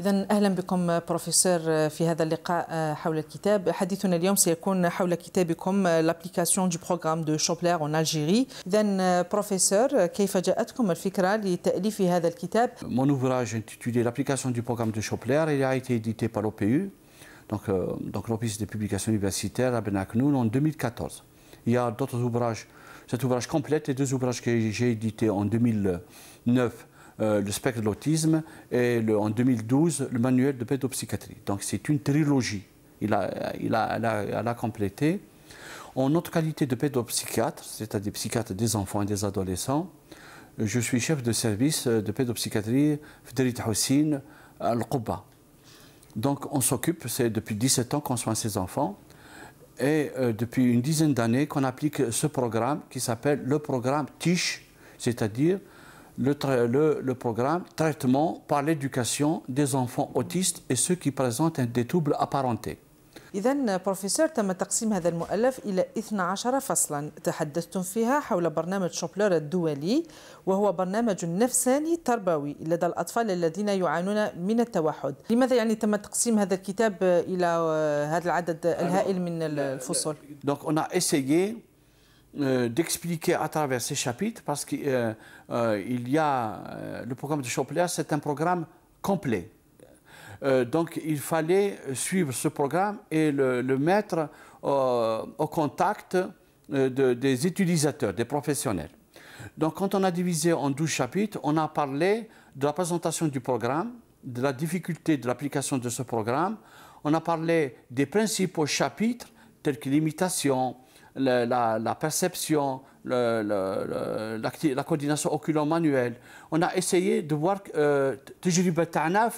إذا أهلا بكم بروفيسور في هذا اللقاء حول الكتاب حديثنا اليوم سيكون حول كتابكم لابليكاسيون دو بروغرام دو شوبلير اون الجيري إذا بروفيسور كيف جاءتكم الفكرة لتأليف هذا الكتاب Mon ouvrage intitulé L'application du programme de Schoppler, il a été édité par l'OPU, donc, euh, donc l'Office des publications universitaires à Benaknoun en 2014. Il y a d'autres ouvrages, cet ouvrage complète et deux ouvrages que j'ai édités en 2009 Euh, le spectre de l'autisme et le, en 2012 le manuel de pédopsychiatrie. Donc c'est une trilogie. Il a, il a, elle a, complété. En notre qualité de pédopsychiatre, c'est-à-dire psychiatre des enfants et des adolescents, je suis chef de service de pédopsychiatrie Federica Hossein al Donc on s'occupe, c'est depuis 17 ans qu'on soigne ces enfants et euh, depuis une dizaine d'années qu'on applique ce programme qui s'appelle le programme Tish, c'est-à-dire le, le, le, programme Traitement par l'éducation des enfants autistes et ceux qui présentent des troubles apparentés. إذا بروفيسور تم تقسيم هذا المؤلف إلى 12 فصلا تحدثتم فيها حول برنامج شوبلر الدولي وهو برنامج نفساني تربوي لدى الأطفال الذين يعانون من التوحد لماذا يعني تم تقسيم هذا الكتاب إلى آه، هذا العدد الهائل من الفصول؟ Donc on a essayé Euh, d'expliquer à travers ces chapitres, parce qu'il euh, euh, y a le programme de Chopler, c'est un programme complet. donc il fallait suivre ce programme et le, mettre au contact des utilisateurs, des professionnels. Donc quand on a divisé en 12 chapitres, on a parlé de la présentation du programme, de la difficulté de l'application de ce programme, on a parlé des principaux chapitres tels que l'imitation, la, perception, la coordination oculo-manuelle. On a essayé de voir euh,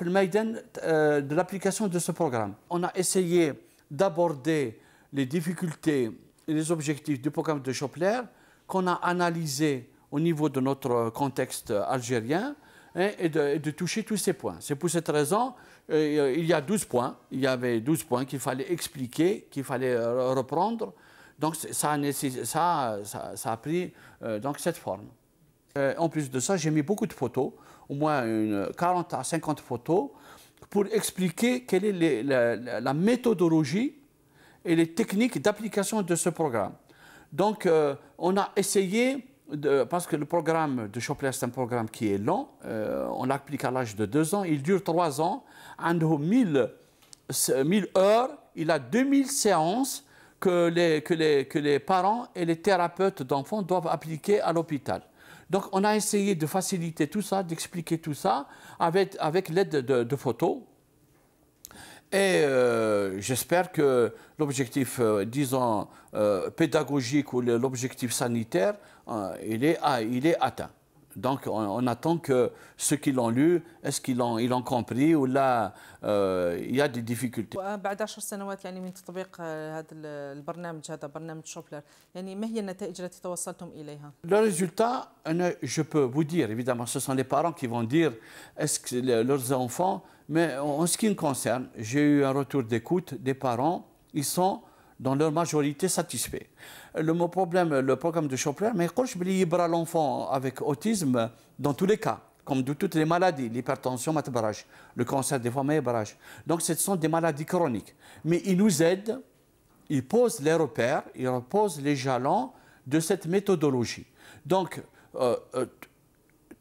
euh, de l'application de ce programme. On a essayé d'aborder les difficultés et les objectifs du programme de Chopler qu'on a analysé au niveau de notre contexte algérien hein, et, de, toucher tous ces points. C'est pour cette raison qu'il euh, il y a 12 points, il y avait 12 points qu'il fallait expliquer, qu'il fallait reprendre donc ça, ça, a pris euh, donc cette forme. Euh, en plus de ça, j'ai mis beaucoup de photos, au moins une 40 à 50 photos, pour expliquer quelle est la, méthodologie et les techniques d'application de ce programme. Donc euh, on a essayé, de, parce que le programme de Chopler, c'est un programme qui est long, on l'applique à l'âge de 2 ans, il dure 3 ans, en 1000 heures, il a 2000 séances, que les, que les, que les parents et les thérapeutes d'enfants doivent appliquer à l'hôpital. Donc on a essayé de faciliter tout ça, d'expliquer tout ça avec, avec l'aide de, photos. Et euh, j'espère que l'objectif, euh, disons, euh, pédagogique ou l'objectif sanitaire, il, est, il est atteint. Donc on, attend que ceux qui l'ont lu, est-ce qu'ils l'ont compris ou là euh, il y a des difficultés. Euh, le résultat, je peux vous dire évidemment, ce sont les parents qui vont dire est-ce que leurs enfants, mais en ce qui me concerne, j'ai eu un retour d'écoute des parents, ils sont dans leur majorité satisfaits. Le mot problème, le programme de Chopler, mais il à l'enfant avec autisme dans tous les cas, comme de toutes les maladies, l'hypertension, le cancer des femmes, donc ce sont des maladies chroniques. Mais il nous aide, il pose les repères, il repose les jalons de cette méthodologie. Donc, euh, euh,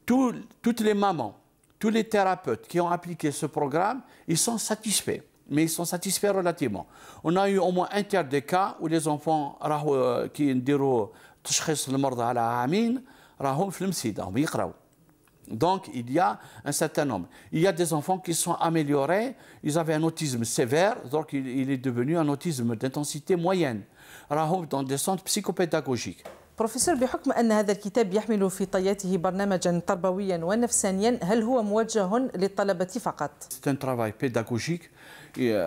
toutes les mamans, tous les thérapeutes qui ont appliqué ce programme, ils sont satisfaits mais ils sont satisfaits relativement. On a eu au moins un tiers des cas où les enfants euh, qui diront le de à la Donc, il y a un certain nombre. Il y a des enfants qui sont améliorés. Ils avaient un autisme sévère, donc il, est devenu un autisme d'intensité moyenne. dans des centres psychopédagogiques. بروفيسور بحكم ان هذا الكتاب يحمل في طياته برنامجا تربويا ونفسانيا هل هو موجه للطلبه فقط ستان ترافاي بيداغوجيك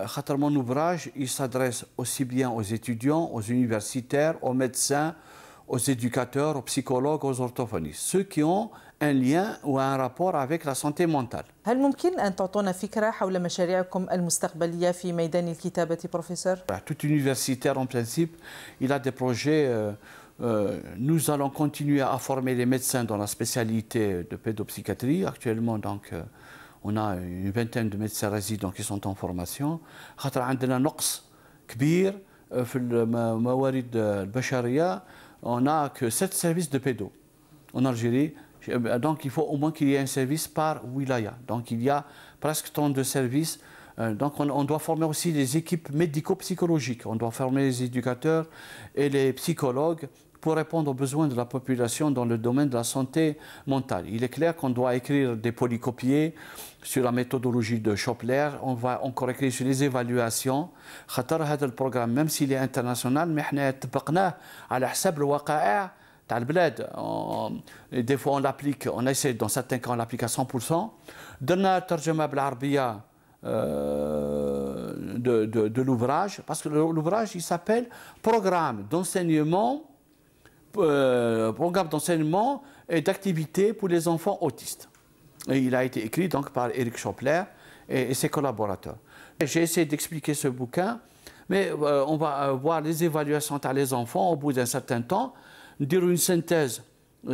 خاطر مون اوفراج يسادريس اوسي بيان اوز ايتوديون اوز يونيفرسيتير او ميدسان اوز ايدوكاتور او بسيكولوج اوز اورتوفونيس سو كي اون ان ليان او ان رابور افيك لا سانتي مونتال هل ممكن ان تعطونا فكره حول مشاريعكم المستقبليه في ميدان الكتابه بروفيسور توت يونيفرسيتير اون برينسيپ الى دي بروجي Euh, nous allons continuer à former les médecins dans la spécialité de pédopsychiatrie. Actuellement, donc, euh, on a une vingtaine de médecins résidents qui sont en formation. Euh, on n'a que sept services de pédo en Algérie. Donc, il faut au moins qu'il y ait un service par wilaya. Donc, il y a presque tant de services donc on, on, doit former aussi les équipes médico-psychologiques, on doit former les éducateurs et les psychologues pour répondre aux besoins de la population dans le domaine de la santé mentale. Il est clair qu'on doit écrire des polycopiés sur la méthodologie de Schopler, on va encore écrire sur les évaluations. le programme, même s'il est international, mais on à des fois on l'applique, on essaie dans certains cas on l'applique à 100%. Donna tarjuma blarbiya euh, de, de, de l'ouvrage, parce que l'ouvrage il s'appelle Programme d'enseignement euh, programme d'enseignement et d'activité pour les enfants autistes. il a été écrit donc par Eric Chopler et, ses collaborateurs. J'ai essayé d'expliquer ce bouquin, mais euh, on va euh, voir les évaluations à les enfants au bout d'un certain temps, dire une synthèse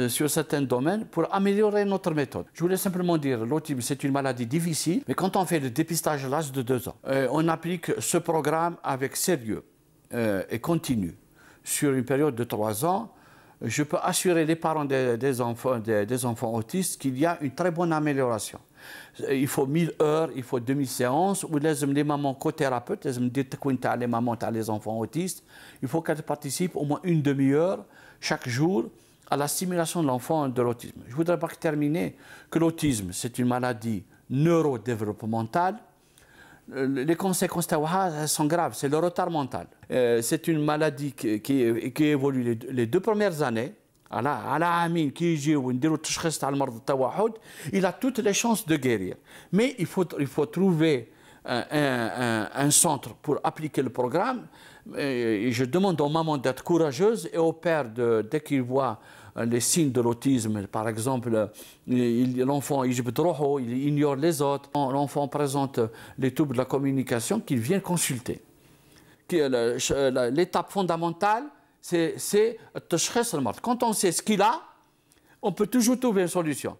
sur certains domaines pour améliorer notre méthode. Je voulais simplement dire, l'autisme, c'est une maladie difficile, mais quand on fait le dépistage à l'âge de deux ans, on applique ce programme avec sérieux et continu sur une période de trois ans, je peux assurer les parents des, enfants, enfants autistes qu'il y a une très bonne amélioration. Il faut 1000 heures, il faut 2000 séances, ou les mamans co-thérapeutes, les mamans, les enfants autistes, il faut qu'elles participent au moins une demi-heure chaque jour à la stimulation de l'enfant de l'autisme. Je voudrais pas terminer que l'autisme, c'est une maladie neurodéveloppementale euh, les conséquences sont graves. C'est le retard mental. Euh, c'est une maladie qui, évolue les deux premières années. Il a toutes les chances de guérir. Mais il faut trouver un, centre pour appliquer le programme euh, je demande aux mamans d'être courageuses et aux pères dès qu'ils voient euh, les signes de l'autisme. Par exemple, euh, l'enfant il ignore les autres. L'enfant présente les troubles de la communication qu'il vient consulter. Euh, l'étape fondamentale, c'est Quand on sait ce qu'il a, on peut toujours trouver une solution.